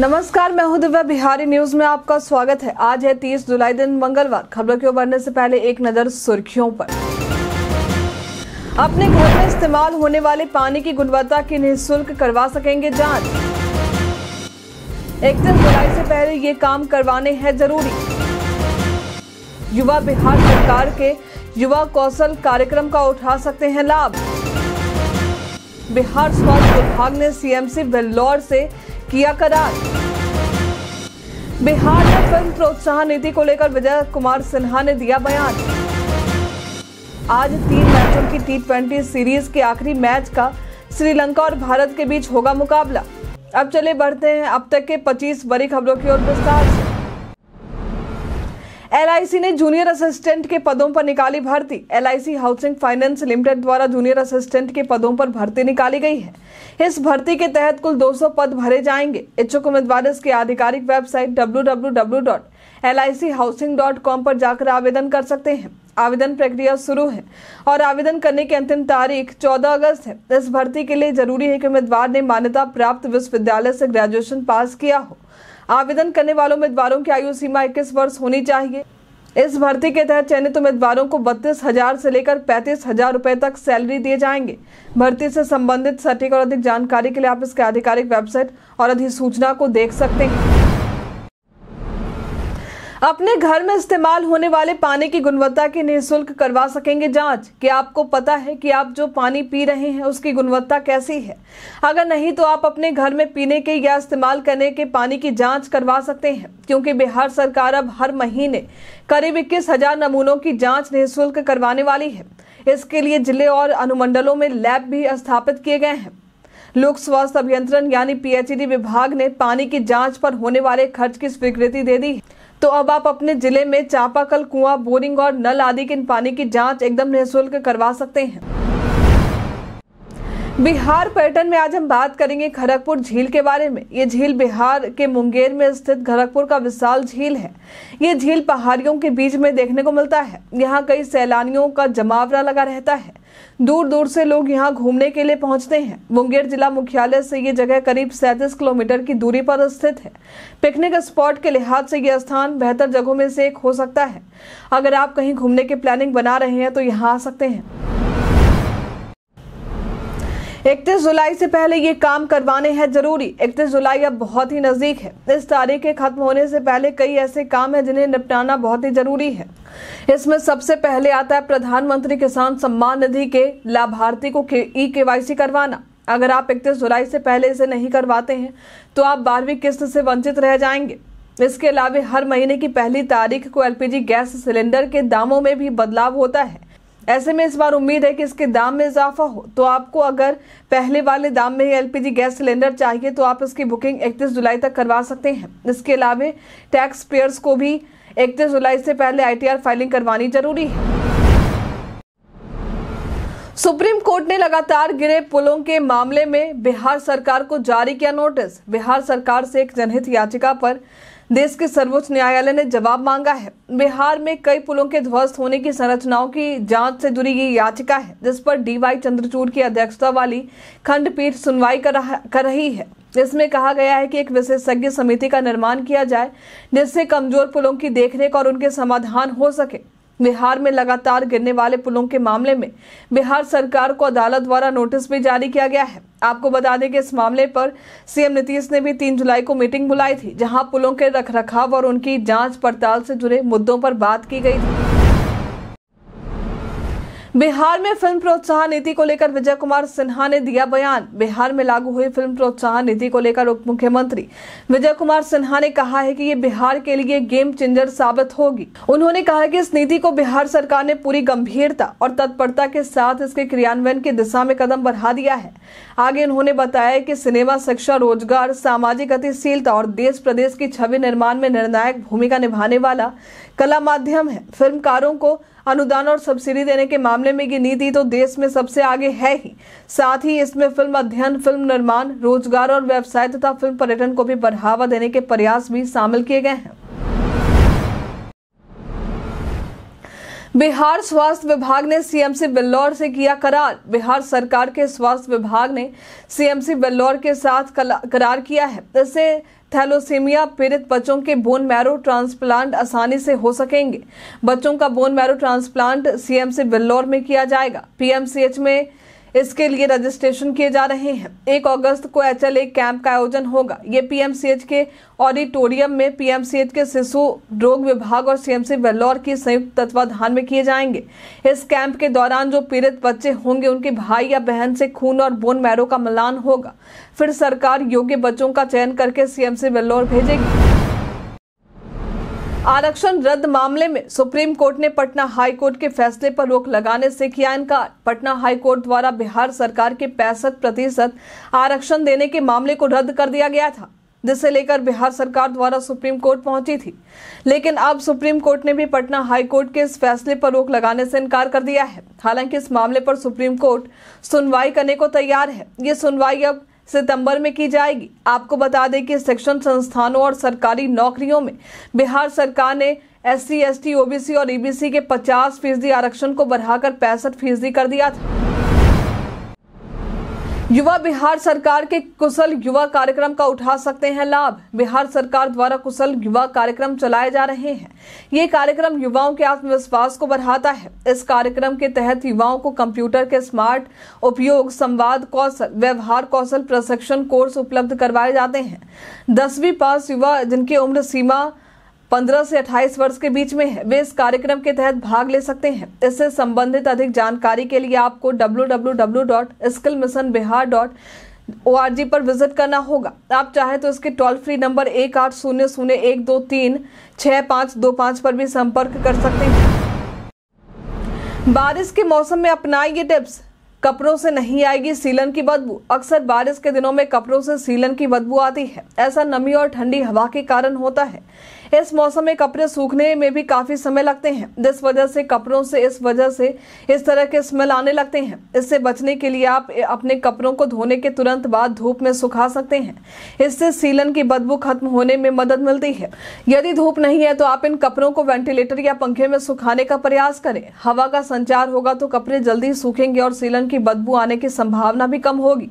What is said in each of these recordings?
नमस्कार मैं हूं दिव्या बिहारी न्यूज में आपका स्वागत है आज है 30 जुलाई दिन मंगलवार खबरों की ओर बढ़ने से पहले एक नजर सुर्खियों पर अपने घर में इस्तेमाल होने वाले पानी की गुणवत्ता की निःशुल्क करवा सकेंगे जांच इकतीस जुलाई से पहले ये काम करवाने हैं जरूरी युवा बिहार सरकार के युवा कौशल कार्यक्रम का उठा सकते हैं लाभ बिहार स्वास्थ्य विभाग ने सीएमसी बेल्लौर से किया करार बिहार में फिल्म प्रोत्साहन नीति को लेकर विजय कुमार सिन्हा ने दिया बयान आज तीन मैचों की टी ट्वेंटी सीरीज के आखिरी मैच का श्रीलंका और भारत के बीच होगा मुकाबला अब चले बढ़ते हैं अब तक के 25 बड़ी खबरों की ओर विस्तार से एलआईसी ने जूनियर असिस्टेंट के पदों पर निकाली भर्ती एलआईसी हाउसिंग फाइनेंस लिमिटेड द्वारा जूनियर असिस्टेंट के पदों पर भर्ती निकाली गई है इस भर्ती के तहत कुल 200 पद भरे जाएंगे इच्छुक उम्मीदवार इसकी आधिकारिक वेबसाइट डब्ल्यू पर जाकर आवेदन कर सकते हैं आवेदन प्रक्रिया शुरू है और आवेदन करने की अंतिम तारीख 14 अगस्त है इस भर्ती के लिए जरूरी है कि उम्मीदवार ने मान्यता प्राप्त विश्वविद्यालय से ग्रेजुएशन पास किया हो आवेदन करने वाले उम्मीदवारों की आयु सीमा इक्कीस वर्ष होनी चाहिए इस भर्ती के तहत चयनित उम्मीदवारों को बत्तीस हजार से लेकर पैंतीस हजार रुपए तक सैलरी दिए जाएंगे भर्ती से संबंधित सटीक और अधिक जानकारी के लिए आप इसके आधिकारिक वेबसाइट और अधिसूचना को देख सकते हैं अपने घर में इस्तेमाल होने वाले पानी की गुणवत्ता की निःशुल्क करवा सकेंगे जांच कि आपको पता है कि आप जो पानी पी रहे हैं उसकी गुणवत्ता कैसी है अगर नहीं तो आप अपने घर में पीने के या इस्तेमाल करने के पानी की जांच करवा सकते हैं क्योंकि बिहार सरकार अब हर महीने करीब इक्कीस हजार नमूनों की जाँच निःशुल्क करवाने वाली है इसके लिए जिले और अनुमंडलों में लैब भी स्थापित किए गए हैं लोक स्वास्थ्य अभियंत्रण यानी पीएचडी विभाग ने पानी की जांच पर होने वाले खर्च की स्वीकृति दे दी है तो अब आप अपने जिले में चापाकल कुआं बोरिंग और नल आदि के पानी की जांच एकदम निःशुल्क करवा सकते हैं बिहार पर्यटन में आज हम बात करेंगे खड़गपुर झील के बारे में ये झील बिहार के मुंगेर में स्थित खड़गपुर का विशाल झील है ये झील पहाड़ियों के बीच में देखने को मिलता है यहाँ कई सैलानियों का जमावड़ा लगा रहता है दूर दूर से लोग यहाँ घूमने के लिए पहुंचते हैं मुंगेर जिला मुख्यालय से ये जगह करीब सैंतीस किलोमीटर की दूरी पर स्थित है पिकनिक स्पॉट के लिहाज से यह स्थान बेहतर जगहों में से एक हो सकता है अगर आप कहीं घूमने की प्लानिंग बना रहे हैं तो यहाँ आ सकते हैं इकतीस जुलाई से पहले ये काम करवाने हैं जरूरी इकतीस जुलाई अब बहुत ही नजदीक है इस तारीख के खत्म होने से पहले कई ऐसे काम है जिन्हें निपटाना बहुत ही जरूरी है इसमें सबसे पहले आता है प्रधानमंत्री किसान सम्मान निधि के लाभार्थी को ई के वाई करवाना अगर आप इकतीस जुलाई से पहले इसे नहीं करवाते हैं तो आप बारहवीं किस्त से वंचित रह जाएंगे इसके अलावा हर महीने की पहली तारीख को एलपीजी गैस सिलेंडर के दामों में भी बदलाव होता है ऐसे में इस बार उम्मीद है कि इसके दाम में इजाफा हो तो आपको अगर पहले वाले दाम में ही एलपीजी गैस सिलेंडर चाहिए तो आप इसकी बुकिंग 31 जुलाई तक करवा सकते हैं इसके अलावा टैक्स पेयर्स को भी 31 जुलाई से पहले आईटीआर फाइलिंग करवानी जरूरी है सुप्रीम कोर्ट ने लगातार गिरे पुलों के मामले में बिहार सरकार को जारी किया नोटिस बिहार सरकार से एक जनहित याचिका पर देश के सर्वोच्च न्यायालय ने जवाब मांगा है बिहार में कई पुलों के ध्वस्त होने की संरचनाओं की जांच से जुड़ी ये याचिका है जिस पर डीवाई चंद्रचूड़ की अध्यक्षता वाली खंडपीठ सुनवाई कर, कर रही है इसमें कहा गया है कि एक विशेषज्ञ समिति का निर्माण किया जाए जिससे कमजोर पुलों की देखरेख और उनके समाधान हो सके बिहार में लगातार गिरने वाले पुलों के मामले में बिहार सरकार को अदालत द्वारा नोटिस भी जारी किया गया है आपको बता दें कि इस मामले पर सीएम नीतीश ने भी 3 जुलाई को मीटिंग बुलाई थी जहां पुलों के रखरखाव और उनकी जांच पड़ताल से जुड़े मुद्दों पर बात की गई थी बिहार में फिल्म प्रोत्साहन नीति को लेकर विजय कुमार सिन्हा ने दिया बयान बिहार में लागू हुई फिल्म प्रोत्साहन नीति को लेकर उप मुख्यमंत्री विजय कुमार सिन्हा ने कहा है कि ये बिहार के लिए गेम चेंजर साबित होगी उन्होंने कहा कि इस नीति को बिहार सरकार ने पूरी गंभीरता और तत्परता के साथ इसके क्रियान्वयन की दिशा में कदम बढ़ा दिया है आगे उन्होंने बताया की सिनेमा शिक्षा रोजगार सामाजिक गतिशीलता और देश प्रदेश की छवि निर्माण में निर्णायक भूमिका निभाने वाला कला माध्यम है फिल्मकारों को अनुदान और सब्सिडी देने के मामले में ये नीति तो देश में सबसे आगे है ही साथ ही इसमें फिल्म अध्ययन फिल्म निर्माण रोजगार और व्यवसाय तथा फिल्म पर्यटन को भी बढ़ावा देने के प्रयास भी शामिल किए गए हैं बिहार स्वास्थ्य विभाग ने सीएमसी बेल्लौर से किया करार बिहार सरकार के स्वास्थ्य विभाग ने सीएमसी बेल्लौर के साथ करार किया है इससे थैलोसीमिया पीड़ित बच्चों के बोन मैरो ट्रांसप्लांट आसानी से हो सकेंगे बच्चों का bone marrow transplant CMC Vellore में किया जाएगा पीएमसीएच में इसके लिए रजिस्ट्रेशन किए जा रहे हैं एक अगस्त को एचएलए कैंप का आयोजन होगा ये पीएमसीएच के ऑडिटोरियम में पीएमसीएच के शिशु रोग विभाग और सीएमसी वेल्लोर की संयुक्त तत्वाधान में किए जाएंगे इस कैंप के दौरान जो पीड़ित बच्चे होंगे उनके भाई या बहन से खून और बोन मैरो का मिलान होगा फिर सरकार योग्य बच्चों का चयन करके सीएमसी वेल्लोर भेजेगी आरक्षण रद्द मामले में सुप्रीम कोर्ट ने पटना हाई कोर्ट के फैसले पर रोक लगाने से किया इनकार पटना हाई कोर्ट द्वारा बिहार सरकार के पैंसठ प्रतिशत आरक्षण देने के मामले को रद्द कर दिया गया था जिसे लेकर बिहार सरकार द्वारा सुप्रीम कोर्ट पहुंची थी लेकिन अब सुप्रीम कोर्ट ने भी पटना हाई कोर्ट के इस फैसले पर रोक लगाने से इनकार कर दिया है हालांकि इस मामले पर सुप्रीम कोर्ट सुनवाई करने को तैयार है ये सुनवाई अब सितंबर में की जाएगी आपको बता दें कि शिक्षण संस्थानों और सरकारी नौकरियों में बिहार सरकार ने S C S T OBC और ईबीसी के 50 फीसदी आरक्षण को बढ़ाकर पैंसठ फीसदी कर दिया था युवा बिहार सरकार के कुशल युवा कार्यक्रम का उठा सकते हैं लाभ बिहार सरकार द्वारा कुशल युवा कार्यक्रम चलाए जा रहे हैं ये कार्यक्रम युवाओं के आत्मविश्वास को बढ़ाता है इस कार्यक्रम के तहत युवाओं को कंप्यूटर के स्मार्ट उपयोग संवाद कौशल व्यवहार कौशल प्रशिक्षण कोर्स उपलब्ध करवाए जाते हैं दसवीं पास युवा जिनकी उम्र सीमा 15 से 28 वर्ष के बीच में है वे इस कार्यक्रम के तहत भाग ले सकते हैं इससे संबंधित अधिक जानकारी के लिए आपको डब्ल्यू ओ पर विजिट करना होगा आप चाहे तो इसके टोल फ्री नंबर एक आठ शून्य शून्य एक दो तीन छः पाँच दो पाँच पर भी संपर्क कर सकते हैं बारिश के मौसम में अपनाएं ये टिप्स कपड़ों से नहीं आएगी सीलन की बदबू अक्सर बारिश के दिनों में कपड़ों से सीलन की बदबू आती है ऐसा नमी और ठंडी हवा के कारण होता है इस मौसम में कपड़े सूखने में भी काफी समय लगते हैं जिस वजह से कपड़ों से इस वजह से इस तरह के स्मेल आने लगते हैं इससे बचने के लिए आप अपने कपड़ों को धोने के तुरंत बाद धूप में सुखा सकते हैं इससे सीलन की बदबू खत्म होने में मदद मिलती है यदि धूप नहीं है तो आप इन कपड़ों को वेंटिलेटर या पंखे में सुखाने का प्रयास करें हवा का संचार होगा तो कपड़े जल्दी सूखेंगे और सीलन की बदबू आने की संभावना भी कम होगी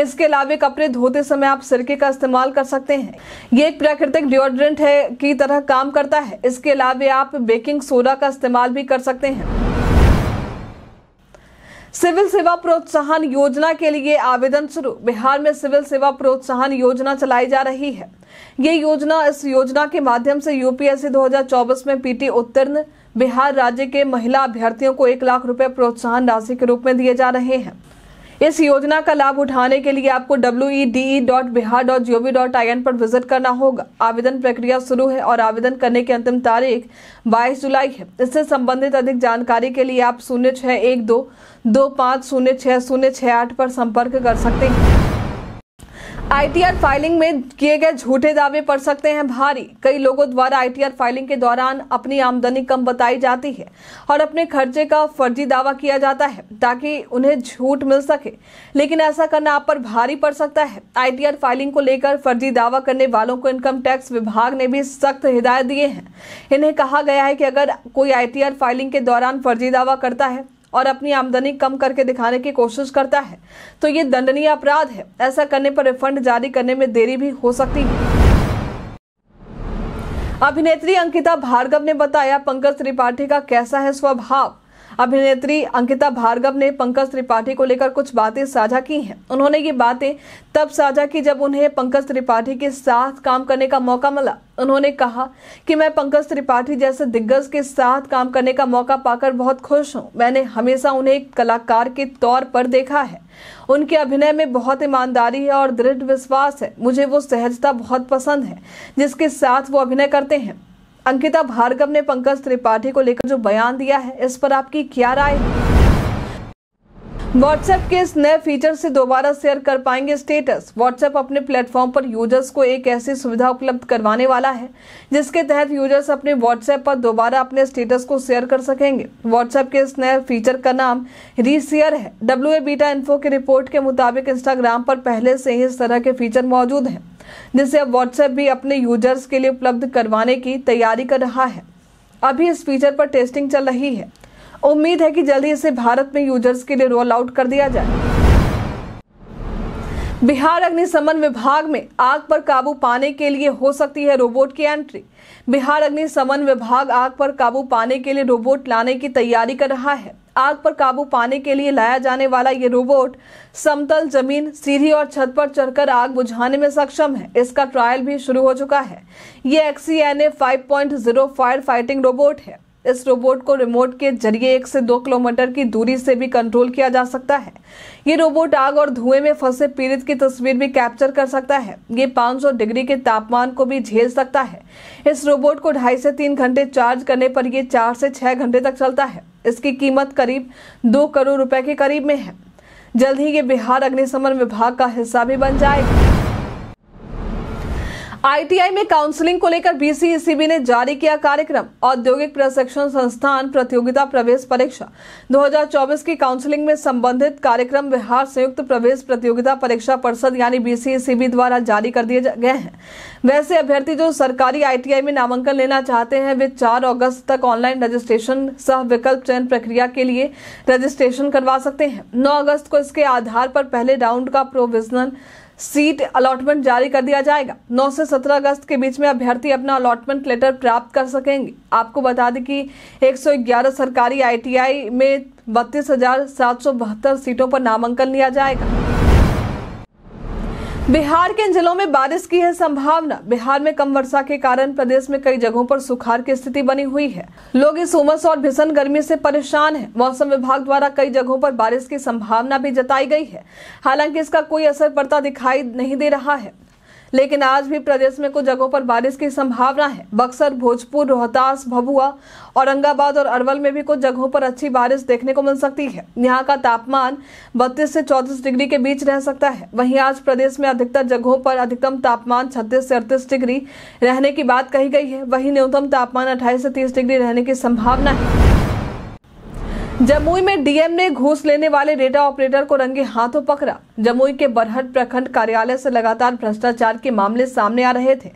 इसके अलावा कपड़े धोते समय आप सिरके का इस्तेमाल कर सकते हैं ये एक प्राकृतिक डिओड्रेंट है कि की तरह काम करता है इसके अलावा आप बेकिंग सोडा का इस्तेमाल भी कर सकते हैं सिविल सेवा प्रोत्साहन योजना के लिए आवेदन शुरू बिहार में सिविल सेवा प्रोत्साहन योजना चलाई जा रही है ये योजना इस योजना के माध्यम से यूपीएससी 2024 में पीटी उत्तीर्ण बिहार राज्य के महिला अभ्यर्थियों को एक लाख रुपए प्रोत्साहन राशि के रूप में दिए जा रहे हैं इस योजना का लाभ उठाने के लिए आपको डब्ल्यू e e पर विजिट करना होगा आवेदन प्रक्रिया शुरू है और आवेदन करने की अंतिम तारीख 22 जुलाई है इससे संबंधित अधिक जानकारी के लिए आप शून्य छः एक दो दो पाँच शून्य छः शून्य छः आठ पर संपर्क कर सकते हैं आईटीआर फाइलिंग में किए गए झूठे दावे पड़ सकते हैं भारी कई लोगों द्वारा आईटीआर फाइलिंग के दौरान अपनी आमदनी कम बताई जाती है और अपने खर्चे का फर्जी दावा किया जाता है ताकि उन्हें झूठ मिल सके लेकिन ऐसा करना आप पर भारी पड़ सकता है आईटीआर फाइलिंग को लेकर फर्जी दावा करने वालों को इनकम टैक्स विभाग ने भी सख्त हिदायत दिए हैं इन्हें कहा गया है कि अगर कोई आई फाइलिंग के दौरान फर्जी दावा करता है और अपनी आमदनी कम करके दिखाने की कोशिश करता है तो ये दंडनीय अपराध है ऐसा करने पर रिफंड जारी करने में देरी भी हो सकती है अभिनेत्री अंकिता भार्गव ने बताया पंकज त्रिपाठी का कैसा है स्वभाव अभिनेत्री अंकिता भार्गव ने पंकज त्रिपाठी को लेकर कुछ बातें साझा की हैं उन्होंने ये बातें तब साझा की जब उन्हें पंकज त्रिपाठी के साथ काम करने का मौका मिला उन्होंने कहा कि मैं पंकज त्रिपाठी जैसे दिग्गज के साथ काम करने का मौका पाकर बहुत खुश हूं मैंने हमेशा उन्हें एक कलाकार के तौर पर देखा है उनके अभिनय में बहुत ईमानदारी है और दृढ़ विश्वास है मुझे वो सहजता बहुत पसंद है जिसके साथ वो अभिनय करते हैं अंकिता भार्गव ने पंकज त्रिपाठी को लेकर जो बयान दिया है इस पर आपकी क्या राय है व्हाट्सएप के इस नए फीचर से दोबारा शेयर कर पाएंगे स्टेटस व्हाट्सएप अपने प्लेटफॉर्म पर यूजर्स को एक ऐसी सुविधा उपलब्ध करवाने वाला है जिसके तहत यूजर्स अपने व्हाट्सएप पर दोबारा अपने स्टेटस को शेयर कर सकेंगे व्हाट्सएप के इस नए फीचर का नाम रीशेयर है डब्ल्यू ए बीटा इन्फो की रिपोर्ट के मुताबिक इंस्टाग्राम पर पहले से ही इस तरह के फीचर मौजूद हैं जिसे अब व्हाट्सएप भी अपने यूजर्स के लिए उपलब्ध करवाने की तैयारी कर रहा है अभी इस फीचर पर टेस्टिंग चल रही है उम्मीद है कि जल्दी इसे भारत में यूजर्स के लिए रोल आउट कर दिया जाए बिहार अग्निशमन विभाग में आग पर काबू पाने के लिए हो सकती है रोबोट की एंट्री बिहार अग्निशमन विभाग आग पर काबू पाने के लिए रोबोट लाने की तैयारी कर रहा है आग पर काबू पाने के लिए लाया जाने वाला ये रोबोट समतल जमीन सीढ़ी और छत पर चढ़कर आग बुझाने में सक्षम है इसका ट्रायल भी शुरू हो चुका है ये X N A five fire fighting robot है इस रोबोट को रिमोट के जरिए एक से दो किलोमीटर की दूरी से भी कंट्रोल किया जा सकता है ये रोबोट आग और धुएं में फंसे पीड़ित की तस्वीर भी कैप्चर कर सकता है ये 500 डिग्री के तापमान को भी झेल सकता है इस रोबोट को ढाई से तीन घंटे चार्ज करने पर यह चार से छह घंटे तक चलता है इसकी कीमत करीब दो करोड़ रुपए के करीब में है जल्द ही ये बिहार अग्निशमन विभाग का हिस्सा भी बन जाएगा आईटीआई में काउंसलिंग को लेकर बीसीईसीबी ने जारी किया कार्यक्रम औद्योगिक प्रशिक्षण संस्थान प्रतियोगिता प्रवेश परीक्षा 2024 की काउंसलिंग में संबंधित कार्यक्रम बिहार संयुक्त प्रवेश प्रतियोगिता परीक्षा परिषद यानी बीसीईसीबी द्वारा जारी कर दिए गए हैं वैसे अभ्यर्थी जो सरकारी आईटीआई में नामांकन लेना चाहते हैं वे चार अगस्त तक ऑनलाइन रजिस्ट्रेशन सह विकल्प चयन प्रक्रिया के लिए रजिस्ट्रेशन करवा सकते हैं नौ अगस्त को इसके आधार पर पहले राउंड का प्रोविजनल सीट अलॉटमेंट जारी कर दिया जाएगा 9 से 17 अगस्त के बीच में अभ्यर्थी अपना अलॉटमेंट लेटर प्राप्त कर सकेंगे आपको बता दें कि 111 सरकारी आईटीआई में बत्तीस सीटों पर नामांकन लिया जाएगा बिहार के इन जिलों में बारिश की है संभावना बिहार में कम वर्षा के कारण प्रदेश में कई जगहों पर सुखार की स्थिति बनी हुई है लोग इस उमस और भीषण गर्मी से परेशान हैं। मौसम विभाग द्वारा कई जगहों पर बारिश की संभावना भी जताई गई है हालांकि इसका कोई असर पड़ता दिखाई नहीं दे रहा है लेकिन आज भी प्रदेश में कुछ जगहों पर बारिश की संभावना है बक्सर भोजपुर रोहतास भभुआ औरंगाबाद और अरवल में भी कुछ जगहों पर अच्छी बारिश देखने को मिल सकती है यहाँ का तापमान बत्तीस से चौतीस डिग्री के बीच रह सकता है वहीं आज प्रदेश में अधिकतर जगहों पर अधिकतम तापमान छत्तीस से अड़तीस डिग्री रहने की बात कही गई है वहीं न्यूनतम तापमान अट्ठाईस से तीस डिग्री रहने की संभावना है जमुई में डीएम ने घूस लेने वाले डेटा ऑपरेटर को रंगे हाथों पकड़ा जमुई के बरहट प्रखंड कार्यालय से लगातार भ्रष्टाचार के मामले सामने आ रहे थे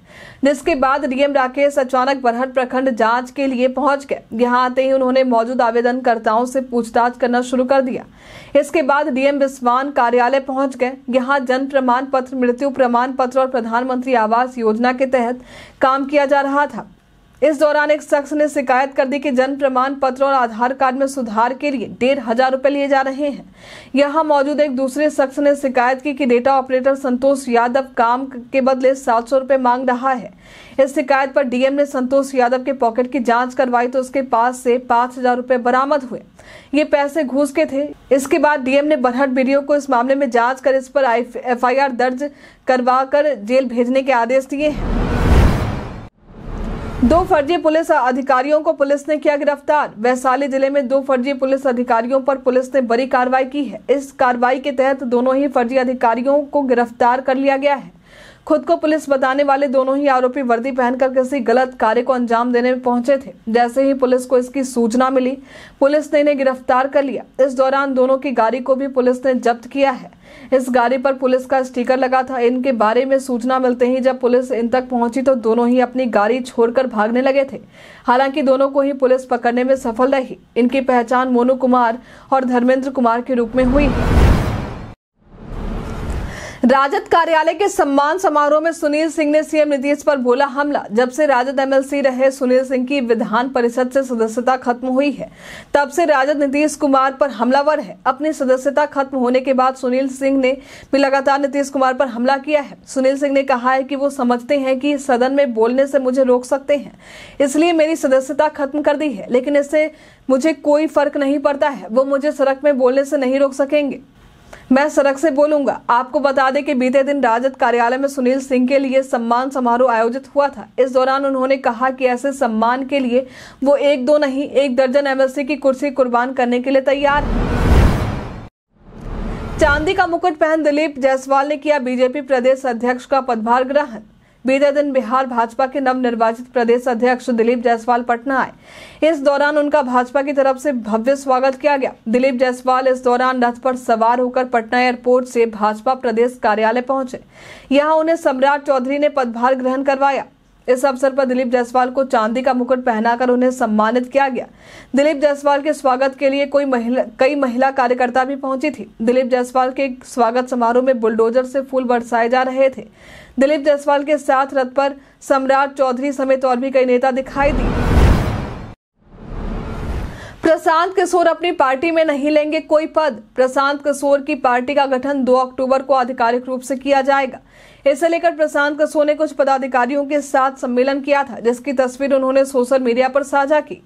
जिसके बाद डीएम राकेश अचानक बरहट प्रखंड जांच के लिए पहुंच गए यहां आते ही उन्होंने मौजूद आवेदनकर्ताओं से पूछताछ करना शुरू कर दिया इसके बाद डीएम विस्वान कार्यालय पहुंच गए यहाँ जन्म प्रमाण पत्र मृत्यु प्रमाण पत्र और प्रधानमंत्री आवास योजना के तहत काम किया जा रहा था इस दौरान एक शख्स ने शिकायत कर दी कि जन्म प्रमाण पत्र और आधार कार्ड में सुधार के लिए डेढ़ हजार रूपए लिए जा रहे हैं यहाँ मौजूद एक दूसरे शख्स ने शिकायत की कि डेटा ऑपरेटर संतोष यादव काम के बदले सात सौ रूपए मांग रहा है इस शिकायत पर डीएम ने संतोष यादव के पॉकेट की जांच करवाई तो उसके पास से पांच हजार रूपए बरामद हुए ये पैसे घूस के थे इसके बाद डीएम ने बरहट बीडियो को इस मामले में जांच कर इस पर एफआईआर दर्ज करवा कर जेल भेजने के आदेश दिए हैं दो फर्जी पुलिस अधिकारियों को पुलिस ने किया गिरफ्तार वैशाली जिले में दो फर्जी पुलिस अधिकारियों पर पुलिस ने बड़ी कार्रवाई की है इस कार्रवाई के तहत दोनों ही फर्जी अधिकारियों को गिरफ्तार कर लिया गया है खुद को पुलिस बताने वाले दोनों ही आरोपी वर्दी पहनकर किसी गलत कार्य को अंजाम देने में पहुंचे थे जैसे ही पुलिस को इसकी सूचना मिली पुलिस ने इन्हें गिरफ्तार कर लिया इस दौरान दोनों की गाड़ी को भी पुलिस ने जब्त किया है इस गाड़ी पर पुलिस का स्टिकर लगा था इनके बारे में सूचना मिलते ही जब पुलिस इन तक पहुंची तो दोनों ही अपनी गाड़ी छोड़कर भागने लगे थे हालांकि दोनों को ही पुलिस पकड़ने में सफल रही इनकी पहचान मोनू कुमार और धर्मेंद्र कुमार के रूप में हुई राजद कार्यालय के सम्मान समारोह में सुनील सिंह ने सीएम नीतीश पर बोला हमला जब से राजद एमएलसी रहे सुनील सिंह की विधान परिषद से सदस्यता खत्म हुई है तब से राजद नीतीश कुमार पर हमलावर है अपनी सदस्यता खत्म होने के बाद सुनील सिंह ने भी लगातार नीतीश कुमार पर हमला किया है सुनील सिंह ने कहा है कि वो समझते हैं कि सदन में बोलने से मुझे रोक सकते हैं इसलिए मेरी सदस्यता खत्म कर दी है लेकिन इससे मुझे कोई फर्क नहीं पड़ता है वो मुझे सड़क में बोलने से नहीं रोक सकेंगे मैं सड़क से बोलूंगा आपको बता दें कि बीते दिन राजद कार्यालय में सुनील सिंह के लिए सम्मान समारोह आयोजित हुआ था इस दौरान उन्होंने कहा कि ऐसे सम्मान के लिए वो एक दो नहीं एक दर्जन एमएलसी की कुर्सी कुर्बान करने के लिए तैयार चांदी का मुकुट पहन दिलीप जायसवाल ने किया बीजेपी प्रदेश अध्यक्ष का पदभार ग्रहण बीते दिन बिहार भाजपा के नवनिर्वाचित प्रदेश अध्यक्ष दिलीप जायसवाल पटना आए इस दौरान उनका भाजपा की तरफ से भव्य स्वागत किया गया दिलीप जायसवाल इस दौरान रथ पर सवार होकर पटना एयरपोर्ट से भाजपा प्रदेश कार्यालय पहुंचे यहां उन्हें सम्राट चौधरी ने पदभार ग्रहण करवाया इस अवसर पर दिलीप जायसवाल को चांदी का मुकुट पहनाकर उन्हें सम्मानित किया गया दिलीप जायसवाल के स्वागत के लिए कोई महिला कई महिला कार्यकर्ता भी पहुंची थी दिलीप जायसवाल के स्वागत समारोह में बुलडोजर से फूल बरसाए जा रहे थे दिलीप जायसवाल के साथ रथ पर सम्राट चौधरी समेत और भी कई नेता दिखाई दिए प्रशांत किशोर अपनी पार्टी में नहीं लेंगे कोई पद प्रशांत किशोर की पार्टी का गठन 2 अक्टूबर को आधिकारिक रूप से किया जाएगा इसे लेकर प्रशांत किशोर ने कुछ पदाधिकारियों के साथ सम्मेलन किया था जिसकी तस्वीर उन्होंने सोशल मीडिया पर साझा की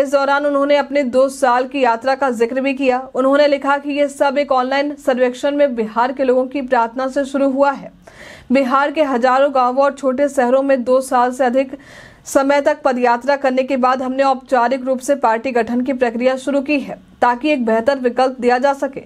इस दौरान उन्होंने अपने दो साल की यात्रा का जिक्र भी किया उन्होंने लिखा कि यह सब एक ऑनलाइन सर्वेक्षण में बिहार के लोगों की प्रार्थना से शुरू हुआ है बिहार के हजारों गाँवों और छोटे शहरों में दो साल से अधिक समय तक पदयात्रा करने के बाद हमने औपचारिक रूप से पार्टी गठन की प्रक्रिया शुरू की है ताकि एक बेहतर विकल्प दिया जा सके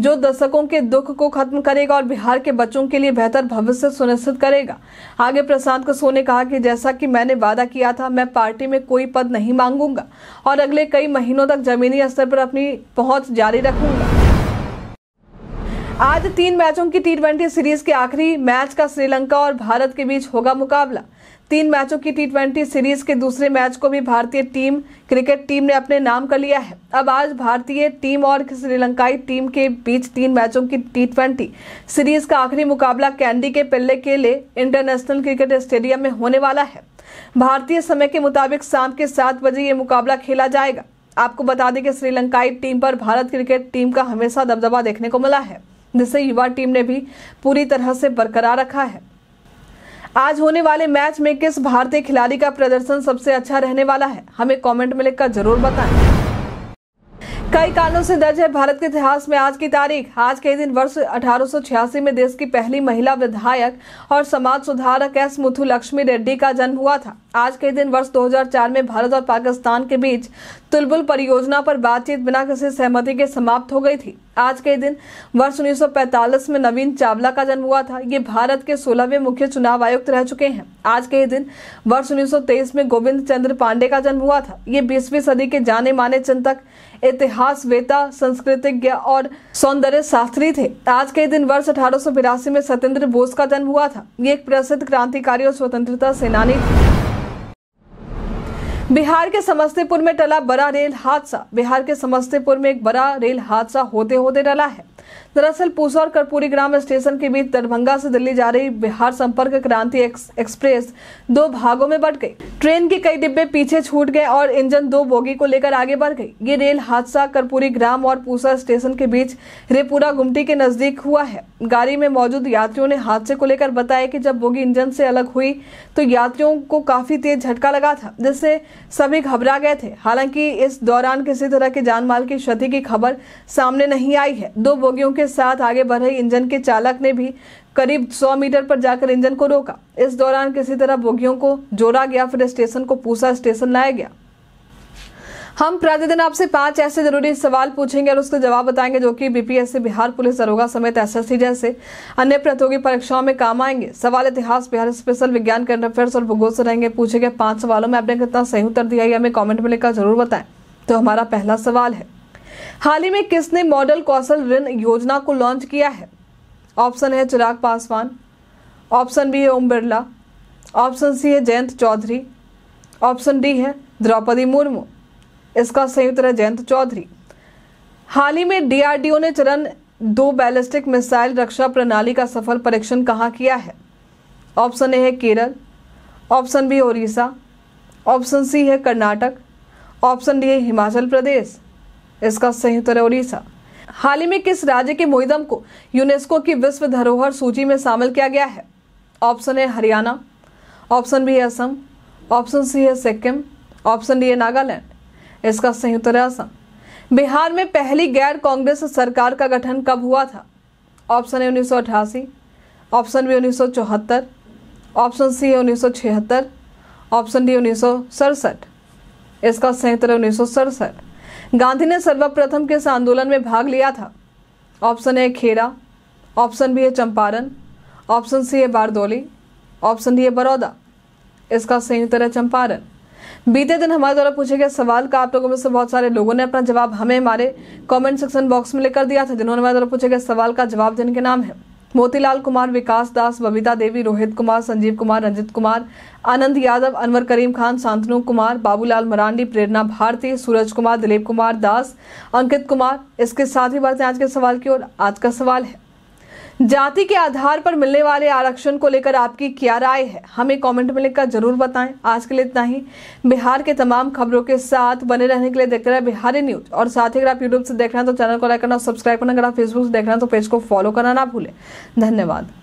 जो दशकों के दुख को खत्म करेगा और बिहार के बच्चों के लिए बेहतर भविष्य सुनिश्चित करेगा आगे प्रशांत कसो ने कहा कि जैसा कि मैंने वादा किया था मैं पार्टी में कोई पद नहीं मांगूंगा और अगले कई महीनों तक जमीनी स्तर पर अपनी पहुंच जारी रखूंगा आज तीन मैचों की टी सीरीज के आखिरी मैच का श्रीलंका और भारत के बीच होगा मुकाबला तीन मैचों की टी सीरीज के दूसरे मैच को भी भारतीय टीम क्रिकेट टीम ने अपने नाम कर लिया है अब आज भारतीय टीम और श्रीलंकाई टीम के बीच तीन मैचों की टी सीरीज का आखिरी मुकाबला कैंडी के पिल्ले के लिए इंटरनेशनल क्रिकेट स्टेडियम में होने वाला है भारतीय समय के मुताबिक शाम के सात बजे ये मुकाबला खेला जाएगा आपको बता दें कि श्रीलंकाई टीम पर भारत क्रिकेट टीम का हमेशा दबदबा देखने को मिला है जिसे युवा टीम ने भी पूरी तरह से बरकरार रखा है आज होने वाले मैच में किस भारतीय खिलाड़ी का प्रदर्शन सबसे अच्छा रहने वाला है हमें कमेंट में लिखकर जरूर बताएं कई कारणों से दर्ज है भारत के इतिहास में आज की तारीख आज के दिन वर्ष 1886 में देश की पहली महिला विधायक और समाज सुधारक एस मुथु लक्ष्मी रेड्डी का जन्म हुआ था आज के दिन वर्ष 2004 में भारत और पाकिस्तान के बीच तुलबुल परियोजना पर बातचीत बिना किसी सहमति के समाप्त हो गई थी आज के दिन वर्ष 1945 में नवीन चावला का जन्म हुआ था ये भारत के 16वें मुख्य चुनाव आयुक्त रह चुके हैं आज के दिन वर्ष 1923 में गोविंद चंद्र पांडे का जन्म हुआ था ये 20वीं सदी के जाने माने चिंतक इतिहास वेता संस्कृतिज्ञ और सौंदर्य शास्त्री थे आज के दिन वर्ष अठारह में सत्येंद्र बोस का जन्म हुआ था ये एक प्रसिद्ध क्रांतिकारी और स्वतंत्रता सेनानी थे बिहार के समस्तीपुर में टला बड़ा रेल हादसा बिहार के समस्तीपुर में एक बड़ा रेल हादसा होते होते टला है दरअसल पूसा और कर्पूरी ग्राम स्टेशन के बीच दरभंगा से दिल्ली जा रही बिहार संपर्क क्रांति एक्स, एक्सप्रेस दो भागों में बट गई ट्रेन के कई डिब्बे पीछे छूट गए और इंजन दो बोगी को लेकर आगे बढ़ गई ये रेल हादसा कर्पूरी ग्राम और पूसा स्टेशन के बीच रेपुरा गुमटी के नजदीक हुआ है गाड़ी में मौजूद यात्रियों ने हादसे को लेकर बताया कि जब बोगी इंजन से अलग हुई तो यात्रियों को काफी तेज झटका लगा था जिससे सभी घबरा गए थे हालांकि इस दौरान किसी तरह के माल की क्षति की खबर सामने नहीं आई है दो बोगी बोगियों के साथ आगे बढ़ बढ़े इंजन के चालक ने भी करीब 100 मीटर पर जाकर इंजन को रोका इस दौरान किसी तरह बोगियों को जोड़ा गया फिर स्टेशन को पूसा स्टेशन लाया गया हम प्रतिदिन आपसे पांच ऐसे जरूरी सवाल पूछेंगे और उसके जवाब बताएंगे जो कि बीपीएससी बिहार पुलिस दरोगा समेत एसएससी जैसे अन्य प्रतियोगी परीक्षाओं में काम आएंगे सवाल इतिहास बिहार स्पेशल विज्ञान करंट अफेयर्स और भूगोल से रहेंगे पूछे गए पांच सवालों में आपने कितना सही उत्तर दिया है हमें कॉमेंट में लिखकर जरूर बताएं तो हमारा पहला सवाल है हाल ही में किसने मॉडल कौशल ऋण योजना को लॉन्च किया है ऑप्शन है चिराग पासवान ऑप्शन बी है ओम बिरला ऑप्शन सी है जयंत चौधरी ऑप्शन डी है द्रौपदी मुर्मू इसका सही उत्तर है जयंत चौधरी हाल ही में डीआरडीओ ने चरण दो बैलिस्टिक मिसाइल रक्षा प्रणाली का सफल परीक्षण कहाँ किया है ऑप्शन ए है Kerala option B Odisha option C है कर्नाटक ऑप्शन डी है हिमाचल प्रदेश इसका संयुक्त उड़ीसा हाल ही में किस राज्य के मोईदम को यूनेस्को की विश्व धरोहर सूची में शामिल किया गया है ऑप्शन है हरियाणा ऑप्शन बी है असम ऑप्शन सी है सिक्किम ऑप्शन डी है नागालैंड इसका सही उत्तर है असम बिहार में पहली गैर कांग्रेस सरकार का गठन कब हुआ था ऑप्शन ए उन्नीस ऑप्शन बी उन्नीस ऑप्शन सी है उन्नीस ऑप्शन डी उन्नीस इसका सही उत्तर है उन्नीस गांधी ने सर्वप्रथम किस आंदोलन में भाग लिया था option A Kheda option B है चंपारण ऑप्शन सी है बारदोली ऑप्शन डी है बड़ौदा इसका सही उत्तर है चंपारण बीते दिन हमारे द्वारा पूछे गए सवाल का आप लोगों में से बहुत सारे लोगों ने अपना जवाब हमें हमारे कमेंट सेक्शन बॉक्स में लेकर दिया था जिन्होंने हमारे द्वारा पूछे गए सवाल का जवाब जिनके नाम है मोतीलाल कुमार विकास दास बबीता देवी रोहित कुमार संजीव कुमार रंजित कुमार आनंद यादव अनवर करीम खान शांतनु कुमार बाबूलाल मरांडी प्रेरणा भारती सूरज कुमार दिलीप कुमार दास अंकित कुमार इसके साथ ही बढ़ते आज के सवाल की ओर आज का सवाल है जाति के आधार पर मिलने वाले आरक्षण को लेकर आपकी क्या राय है हमें कमेंट में लिखकर जरूर बताएं आज के लिए इतना ही बिहार के तमाम खबरों के साथ बने रहने के लिए देखते रहे बिहारी न्यूज और साथ ही अगर आप यूट्यूब से देख रहे हैं तो चैनल को लाइक करना सब्सक्राइब करना अगर आप फेसबुक से देख रहे हैं तो पेज को फॉलो करना ना भूलें धन्यवाद